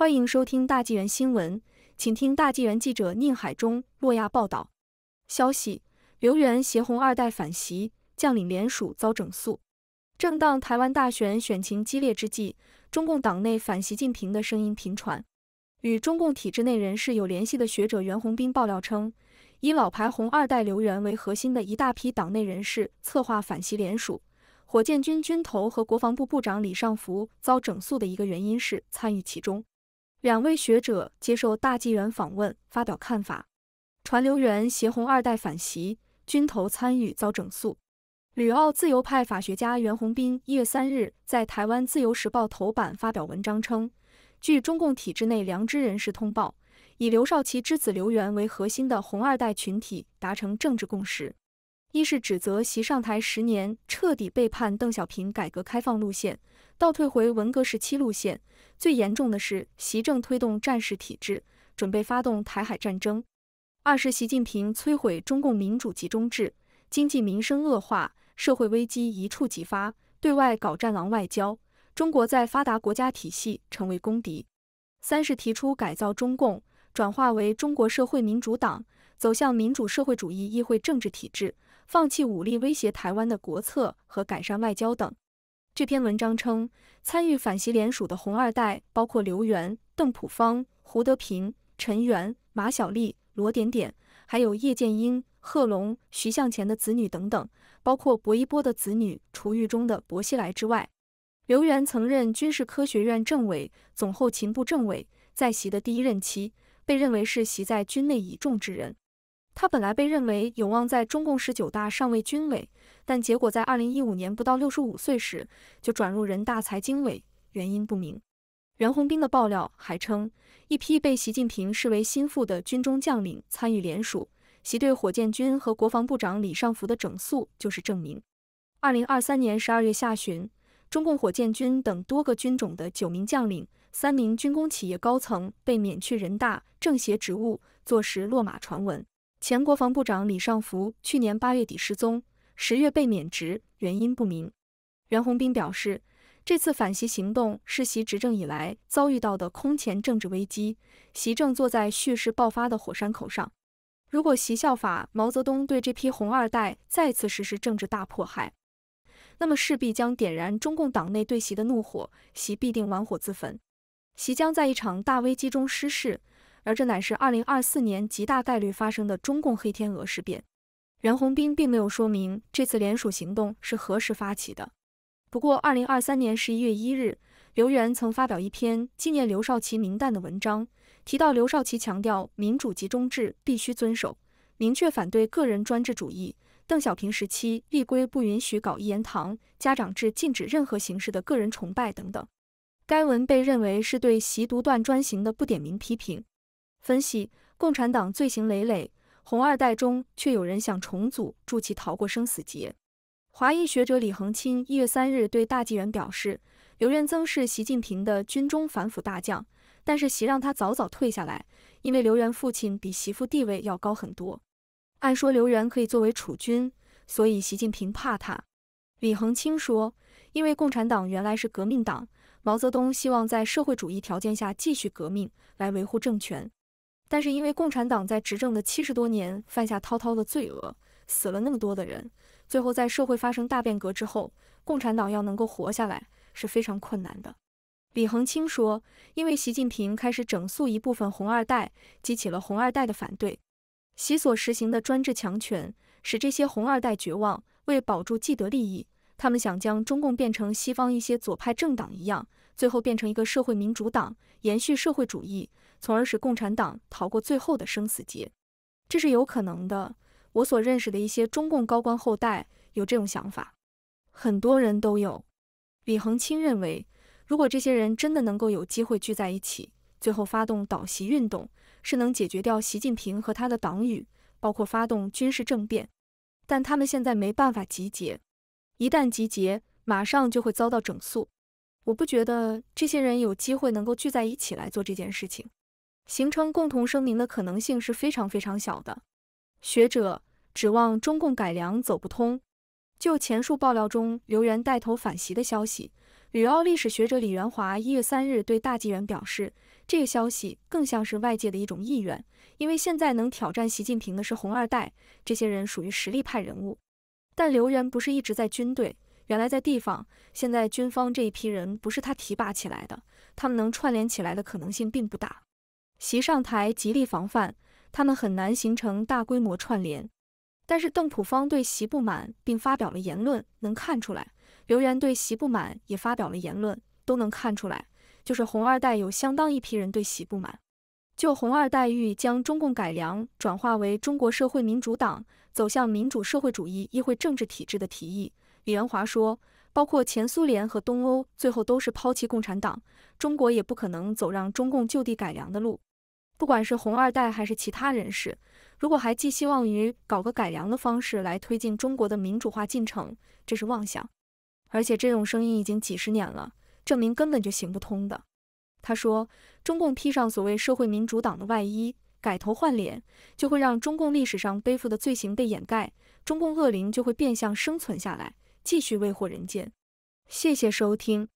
欢迎收听《大纪元新闻》，请听大纪元记者宁海中、洛亚报道。消息：刘元携红二代反袭将领联署遭整肃。正当台湾大选选情激烈之际，中共党内反习近平的声音频传。与中共体制内人士有联系的学者袁宏斌爆料称，以老牌红二代刘源为核心的一大批党内人士策划反袭联署，火箭军军头和国防部部长李尚福遭整肃的一个原因是参与其中。两位学者接受大纪元访问，发表看法。传刘源携红二代反袭，军头参与遭整肃。旅澳自由派法学家袁宏斌一月三日在《台湾自由时报》头版发表文章称，据中共体制内良知人士通报，以刘少奇之子刘源为核心的红二代群体达成政治共识。一是指责习上台十年彻底背叛邓小平改革开放路线，倒退回文革时期路线。最严重的是，习政推动战时体制，准备发动台海战争。二是习近平摧毁中共民主集中制，经济民生恶化，社会危机一触即发，对外搞战狼外交，中国在发达国家体系成为公敌。三是提出改造中共，转化为中国社会民主党。走向民主社会主义议会政治体制，放弃武力威胁台湾的国策和改善外交等。这篇文章称，参与反习联署的红二代包括刘源、邓普方、胡德平、陈元、马小丽、罗点点，还有叶剑英、贺龙、徐向前的子女等等，包括薄一波的子女，除狱中的薄熙来之外。刘源曾任军事科学院政委、总后勤部政委，在习的第一任期，被认为是习在军内倚重之人。他本来被认为有望在中共十九大上位军委，但结果在二零一五年不到六十五岁时就转入人大财经委，原因不明。袁宏斌的爆料还称，一批被习近平视为心腹的军中将领参与联署，习对火箭军和国防部长李尚福的整肃就是证明。二零二三年十二月下旬，中共火箭军等多个军种的九名将领、三名军工企业高层被免去人大、政协职务，坐实落马传闻。前国防部长李尚福去年八月底失踪，十月被免职，原因不明。袁宏斌表示，这次反袭行动是习执政以来遭遇到的空前政治危机，习正坐在蓄势爆发的火山口上。如果习效法毛泽东对这批红二代再次实施政治大迫害，那么势必将点燃中共党内对习的怒火，习必定玩火自焚，习将在一场大危机中失势。而这乃是二零二四年极大概率发生的中共黑天鹅事变。袁宏斌并没有说明这次联署行动是何时发起的。不过，二零二三年十一月一日，刘源曾发表一篇纪念刘少奇名单的文章，提到刘少奇强调民主集中制必须遵守，明确反对个人专制主义。邓小平时期立规不允许搞一言堂、家长制，禁止任何形式的个人崇拜等等。该文被认为是对习独断专行的不点名批评。分析共产党罪行累累，红二代中却有人想重组助其逃过生死劫。华裔学者李恒清一月三日对《大纪元》表示，刘元增是习近平的军中反腐大将，但是习让他早早退下来，因为刘元父亲比媳妇地位要高很多。按说刘元可以作为储君，所以习近平怕他。李恒清说，因为共产党原来是革命党，毛泽东希望在社会主义条件下继续革命来维护政权。但是因为共产党在执政的七十多年犯下滔滔的罪恶，死了那么多的人，最后在社会发生大变革之后，共产党要能够活下来是非常困难的。李恒清说，因为习近平开始整肃一部分红二代，激起了红二代的反对，习所实行的专制强权使这些红二代绝望，为保住既得利益。他们想将中共变成西方一些左派政党一样，最后变成一个社会民主党，延续社会主义，从而使共产党逃过最后的生死劫。这是有可能的。我所认识的一些中共高官后代有这种想法，很多人都有。李恒清认为，如果这些人真的能够有机会聚在一起，最后发动倒习运动，是能解决掉习近平和他的党羽，包括发动军事政变。但他们现在没办法集结。一旦集结，马上就会遭到整肃。我不觉得这些人有机会能够聚在一起来做这件事情，形成共同声明的可能性是非常非常小的。学者指望中共改良走不通。就前述爆料中刘源带头反袭的消息，旅澳历史学者李元华一月三日对大纪元表示，这个消息更像是外界的一种意愿，因为现在能挑战习近平的是红二代，这些人属于实力派人物。但刘源不是一直在军队，原来在地方。现在军方这一批人不是他提拔起来的，他们能串联起来的可能性并不大。习上台极力防范，他们很难形成大规模串联。但是邓普方对习不满，并发表了言论，能看出来。刘源对习不满，也发表了言论，都能看出来。就是红二代有相当一批人对习不满。就红二代欲将中共改良转化为中国社会民主党。走向民主社会主义议会政治体制的提议，李元华说，包括前苏联和东欧最后都是抛弃共产党，中国也不可能走让中共就地改良的路。不管是红二代还是其他人士，如果还寄希望于搞个改良的方式来推进中国的民主化进程，这是妄想。而且这种声音已经几十年了，证明根本就行不通的。他说，中共披上所谓社会民主党的外衣。改头换脸，就会让中共历史上背负的罪行被掩盖，中共恶灵就会变相生存下来，继续为祸人间。谢谢收听。